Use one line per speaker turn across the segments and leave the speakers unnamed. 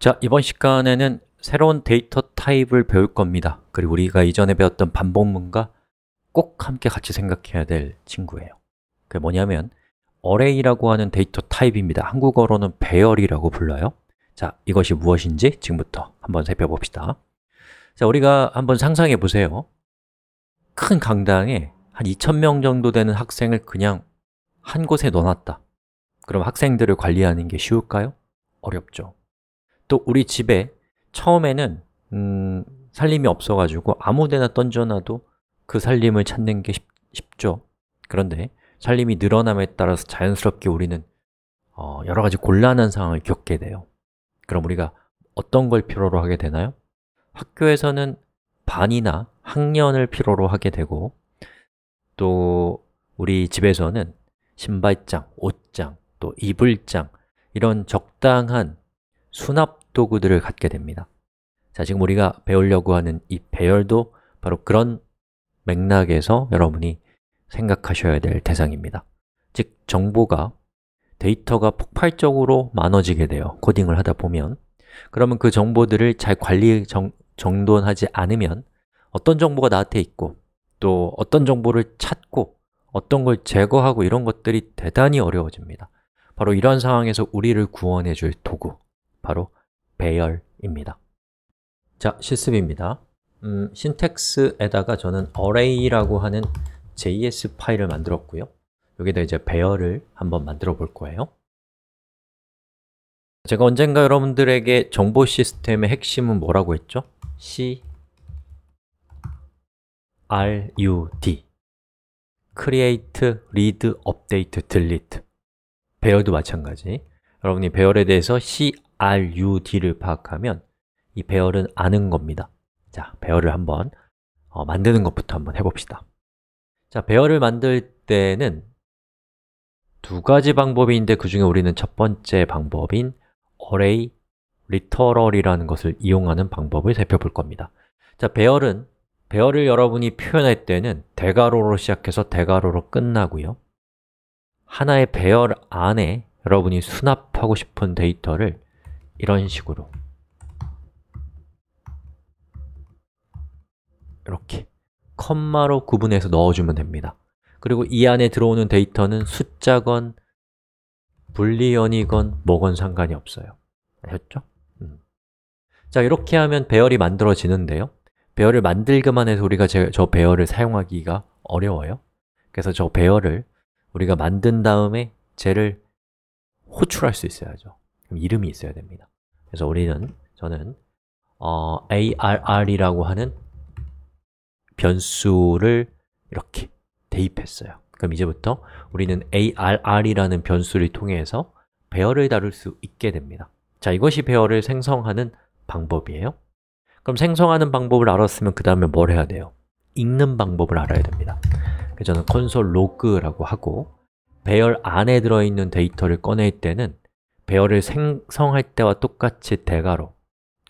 자, 이번 시간에는 새로운 데이터 타입을 배울 겁니다 그리고 우리가 이전에 배웠던 반복문과 꼭 함께 같이 생각해야 될 친구예요 그게 뭐냐면 어레이라고 하는 데이터 타입입니다 한국어로는 배열이라고 불러요 자, 이것이 무엇인지 지금부터 한번 살펴봅시다 자, 우리가 한번 상상해 보세요 큰 강당에 한 2,000명 정도 되는 학생을 그냥 한 곳에 넣어놨다 그럼 학생들을 관리하는 게 쉬울까요? 어렵죠 또 우리 집에 처음에는 음, 살림이 없어가지고 아무데나 던져놔도 그 살림을 찾는 게 쉽, 죠 그런데 살림이 늘어남에 따라서 자연스럽게 우리는 어, 여러 가지 곤란한 상황을 겪게 돼요 그럼 우리가 어떤 걸 필요로 하게 되나요? 학교에서는 반이나 학년을 필요로 하게 되고 또 우리 집에서는 신발장, 옷장, 또 이불장 이런 적당한 수납 도구들을 갖게 됩니다 자, 지금 우리가 배우려고 하는 이 배열도 바로 그런 맥락에서 여러분이 생각하셔야 될 대상입니다 즉, 정보가 데이터가 폭발적으로 많아지게 돼요 코딩을 하다 보면 그러면 그 정보들을 잘 관리 정, 정돈하지 않으면 어떤 정보가 나한테 있고 또 어떤 정보를 찾고 어떤 걸 제거하고 이런 것들이 대단히 어려워집니다 바로 이런 상황에서 우리를 구원해 줄 도구 바로 배열입니다. 자, 실습입니다. 음, 신텍스에다가 저는 array라고 하는 JS 파일을 만들었고요. 여기다 이제 배열을 한번 만들어 볼 거예요. 제가 언젠가 여러분들에게 정보 시스템의 핵심은 뭐라고 했죠? C R U D create, read, update, delete 배열도 마찬가지 여러분이 배열에 대해서 C, RUD를 파악하면 이 배열은 아는 겁니다 자, 배열을 한번 어, 만드는 것부터 한번 해봅시다 자, 배열을 만들 때는 두 가지 방법이 있는데 그 중에 우리는 첫 번째 방법인 array literal이라는 것을 이용하는 방법을 살펴볼 겁니다 자, 배열은 배열을 여러분이 표현할 때는 대괄호로 시작해서 대괄호로 끝나고요 하나의 배열 안에 여러분이 수납하고 싶은 데이터를 이런 식으로 이렇게 컴마로 구분해서 넣어주면 됩니다 그리고 이 안에 들어오는 데이터는 숫자건 불리언이건 뭐건 상관이 없어요 아셨죠? 음. 자, 이렇게 하면 배열이 만들어지는데요 배열을 만들기만 해서 우리가 제, 저 배열을 사용하기가 어려워요 그래서 저 배열을 우리가 만든 다음에 쟤를 호출할 수 있어야죠 이름이 있어야 됩니다. 그래서 우리는 저는 어, arr이라고 하는 변수를 이렇게 대입했어요. 그럼 이제부터 우리는 arr이라는 변수를 통해서 배열을 다룰 수 있게 됩니다. 자, 이것이 배열을 생성하는 방법이에요. 그럼 생성하는 방법을 알았으면 그 다음에 뭘 해야 돼요? 읽는 방법을 알아야 됩니다. 그래서 저는 console log라고 하고 배열 안에 들어있는 데이터를 꺼낼 때는 배열을 생성할 때와 똑같이 대괄호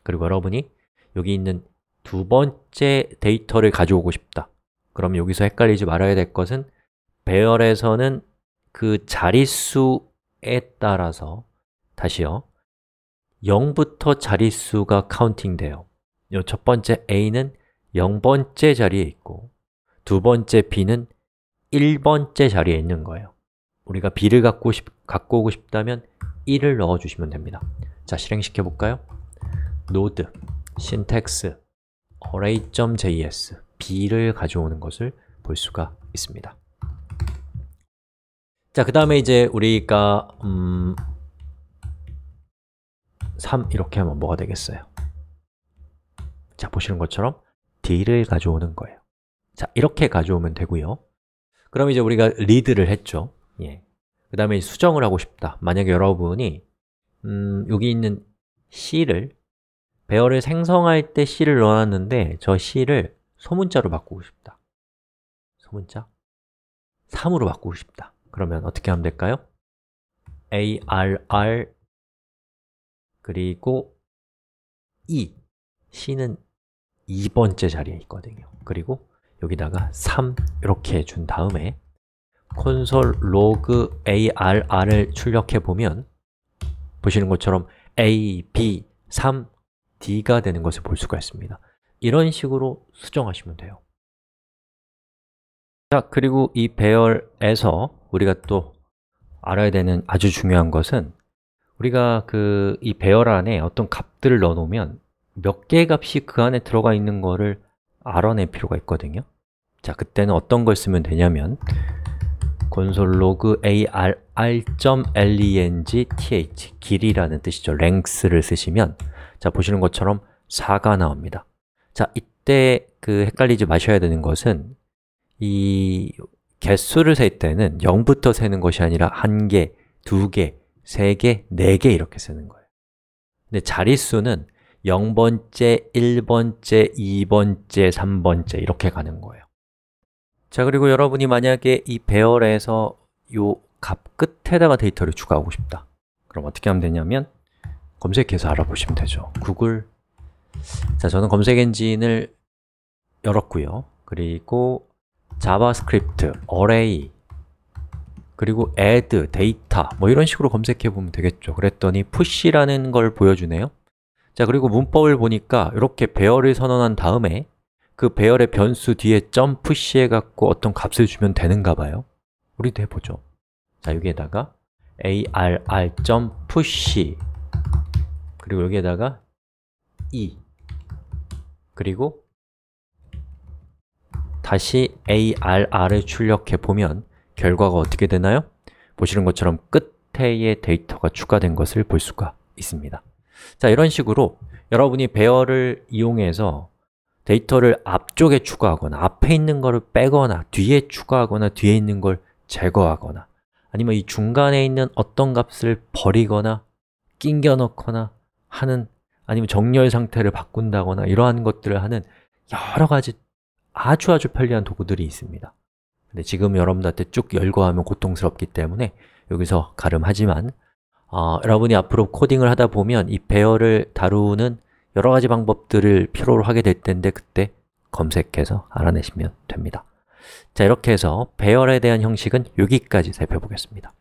그리고 여러분이 여기 있는 두 번째 데이터를 가져오고 싶다 그럼 여기서 헷갈리지 말아야 될 것은 배열에서는 그 자릿수에 따라서 다시요 0부터 자릿수가 카운팅 돼요 요첫 번째 A는 0번째 자리에 있고 두 번째 B는 1번째 자리에 있는 거예요 우리가 B를 갖고, 싶, 갖고 오고 싶다면 1을 넣어주시면 됩니다. 자, 실행시켜 볼까요? node, syntax, array.js, b를 가져오는 것을 볼 수가 있습니다. 자, 그 다음에 이제 우리가 음, 3 이렇게 하면 뭐가 되겠어요? 자, 보시는 것처럼 d를 가져오는 거예요. 자, 이렇게 가져오면 되고요. 그럼 이제 우리가 리드를 했죠. 예. 그 다음에 수정을 하고 싶다 만약에 여러분이 음, 여기 있는 C를 배열을 생성할 때 C를 넣어놨는데 저 C를 소문자로 바꾸고 싶다 소문자 3으로 바꾸고 싶다 그러면 어떻게 하면 될까요? ARR 그리고 E C는 2번째 자리에 있거든요 그리고 여기다가 3 이렇게 준 다음에 콘솔 log arr을 출력해 보면 보시는 것처럼 a, b, 3, d가 되는 것을 볼 수가 있습니다 이런 식으로 수정하시면 돼요 자, 그리고 이 배열에서 우리가 또 알아야 되는 아주 중요한 것은 우리가 그 이 배열 안에 어떤 값들을 넣어 놓으면 몇 개의 값이 그 안에 들어가 있는 거를 알아낼 필요가 있거든요 자, 그때는 어떤 걸 쓰면 되냐면 콘솔 로그 arr.length 길이라는 뜻이죠. length를 쓰시면 자, 보시는 것처럼 4가 나옵니다. 자, 이때 그 헷갈리지 마셔야 되는 것은 이 개수를 셀 때는 0부터 세는 것이 아니라 1개, 2개, 3개, 4개 이렇게 세는 거예요. 근데 자릿수는 0번째, 1번째, 2번째, 3번째 이렇게 가는 거예요. 자, 그리고 여러분이 만약에 이 배열에서 이 값 끝에다가 데이터를 추가하고 싶다 그럼 어떻게 하면 되냐면 검색해서 알아보시면 되죠 구글 자, 저는 검색 엔진을 열었고요 그리고 자바스크립트, 어레이 그리고 add, 데이터 뭐 이런 식으로 검색해 보면 되겠죠 그랬더니 push라는 걸 보여주네요 자, 그리고 문법을 보니까 이렇게 배열을 선언한 다음에 그 배열의 변수 뒤에 점푸시 해갖고 어떤 값을 주면 되는가 봐요 우리도 해보죠 자, 여기에다가 a r r p u s 그리고 여기에다가 e 그리고 다시 arr을 출력해 보면 결과가 어떻게 되나요? 보시는 것처럼 끝에의 데이터가 추가된 것을 볼 수가 있습니다 자, 이런 식으로 여러분이 배열을 이용해서 데이터를 앞쪽에 추가하거나 앞에 있는 거를 빼거나 뒤에 추가하거나 뒤에 있는 걸 제거하거나 아니면 이 중간에 있는 어떤 값을 버리거나 낑겨 넣거나 하는 아니면 정렬 상태를 바꾼다거나 이러한 것들을 하는 여러 가지 아주 아주 편리한 도구들이 있습니다 근데 지금 여러분들한테 쭉 열거하면 고통스럽기 때문에 여기서 가름하지만 어, 여러분이 앞으로 코딩을 하다 보면 이 배열을 다루는 여러 가지 방법들을 필요로 하게 될 텐데 그때 검색해서 알아내시면 됩니다. 자, 이렇게 해서 배열에 대한 형식은 여기까지 살펴보겠습니다.